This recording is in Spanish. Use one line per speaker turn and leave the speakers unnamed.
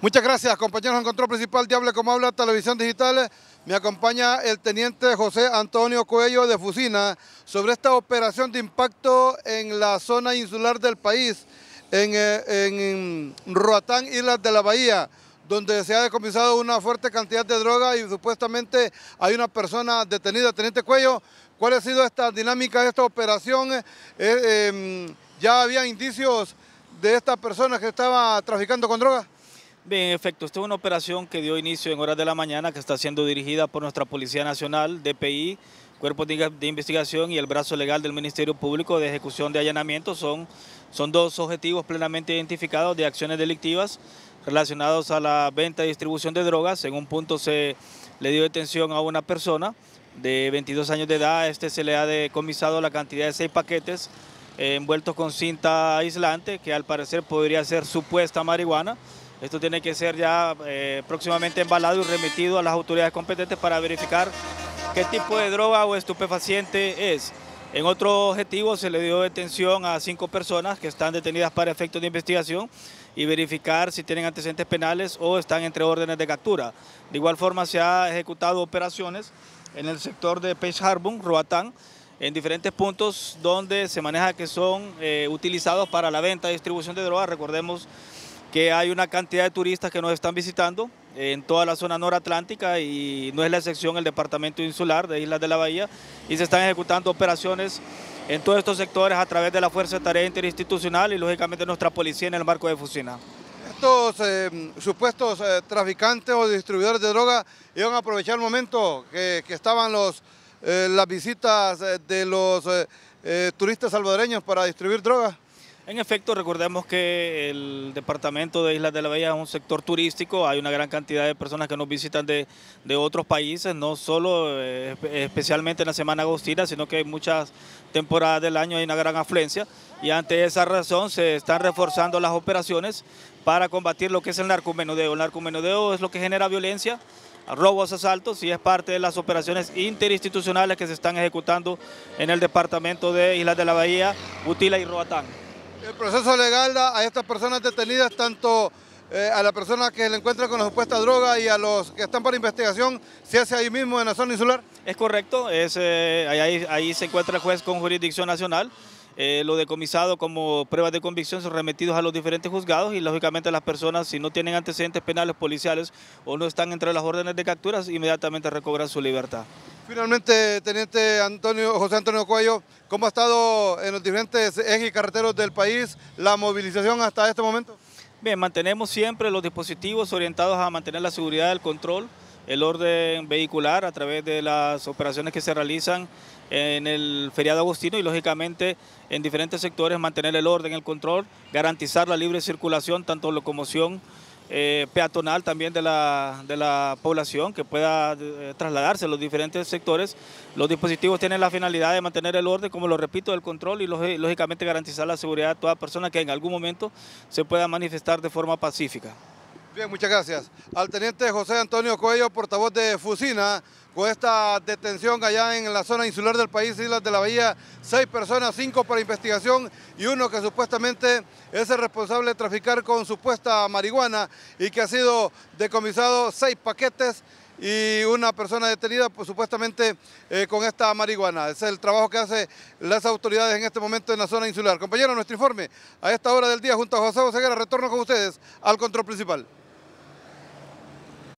Muchas gracias, compañeros en control principal Diable como Habla Televisión Digital. Me acompaña el teniente José Antonio Cuello de Fusina sobre esta operación de impacto en la zona insular del país, eh, en, Roatán, Islas de la Bahía, donde se ha decomisado una fuerte cantidad de droga y supuestamente hay una persona detenida. Teniente Cuello, ¿cuál ha sido esta dinámica de esta operación? Eh, eh, ¿Ya había indicios de esta persona que estaba traficando con droga?
Bien, en efecto, esta es una operación que dio inicio en horas de la mañana, que está siendo dirigida por nuestra Policía Nacional, DPI, Cuerpo de, Investigación y el brazo legal del Ministerio Público de Ejecución de Allanamiento. Son, son dos objetivos plenamente identificados de acciones delictivas relacionados a la venta y distribución de drogas. En un punto se le dio detención a una persona de 22 años de edad. A este se le ha decomisado la cantidad de seis paquetes eh, envueltos con cinta aislante, que al parecer podría ser supuesta marihuana. Esto tiene que ser ya eh, próximamente embalado y remitido a las autoridades competentes para verificar qué tipo de droga o estupefaciente es. En otro objetivo se le dio detención a cinco personas que están detenidas para efectos de investigación y verificar si tienen antecedentes penales o están entre órdenes de captura. De igual forma se ha ejecutado operaciones en el sector de Pech Harbor, Roatán, en diferentes puntos donde se maneja que son eh, utilizados para la venta y distribución de drogas. Recordemos que hay una cantidad de turistas que nos están visitando en toda la zona noratlántica y no es la excepción el departamento insular de Islas de la Bahía y se están ejecutando operaciones en todos estos sectores a través de la Fuerza de Tarea Interinstitucional y lógicamente nuestra policía en el marco de fucina
Estos eh, supuestos eh, traficantes o distribuidores de droga iban a aprovechar el momento que, estaban los, eh, las visitas de los turistas salvadoreños para distribuir drogas? En efecto, recordemos que el
departamento de Islas de la Bahía es un sector turístico, hay una gran cantidad de personas que nos visitan de, otros países, no solo eh, especialmente en la Semana Agostina, sino que hay muchas temporadas del año, hay una gran afluencia y ante esa razón se están reforzando las operaciones para combatir lo que es el narcomenudeo. El narcomenudeo es lo que genera violencia, robos, asaltos y es parte de las operaciones interinstitucionales que se están ejecutando en el departamento de Islas de la Bahía, Utila y Roatán
el proceso legal a estas personas detenidas, tanto eh, a la persona que le encuentra con la supuesta droga y a los que están para investigación, se hace ahí mismo en la zona insular? Es correcto, es, eh, ahí, se encuentra el juez con jurisdicción
nacional eh, lo decomisado como pruebas de convicción son remitidos a los diferentes juzgados y lógicamente las personas si no tienen antecedentes penales policiales o no están entre las órdenes de capturas inmediatamente recobran su libertad.
Finalmente, Teniente Antonio, José Antonio Cuello, ¿cómo ha estado en los diferentes ejes y carreteros del país la movilización hasta este momento?
Bien, mantenemos siempre los dispositivos orientados a mantener la seguridad del control el orden vehicular a través de las operaciones que se realizan en el feriado agustino y lógicamente en diferentes sectores mantener el orden, el control, garantizar la libre circulación, tanto locomoción eh, peatonal también de la, población que pueda eh, trasladarse a los diferentes sectores. Los dispositivos tienen la finalidad de mantener el orden, como lo repito, el control y lógicamente garantizar la seguridad de toda persona que en algún momento se pueda manifestar de forma pacífica.
Bien, muchas gracias. Al teniente José Antonio Coello, portavoz de Fusina, con esta detención allá en la zona insular del país, Islas de la Bahía, seis personas, cinco para investigación y uno que supuestamente es el responsable de traficar con supuesta marihuana y que ha sido decomisado seis paquetes y una persona detenida pues, supuestamente eh, con esta marihuana. Es el trabajo que hacen las autoridades en este momento en la zona insular. Compañero, nuestro informe a esta hora del día junto a José Guerra. Retorno con ustedes al control principal.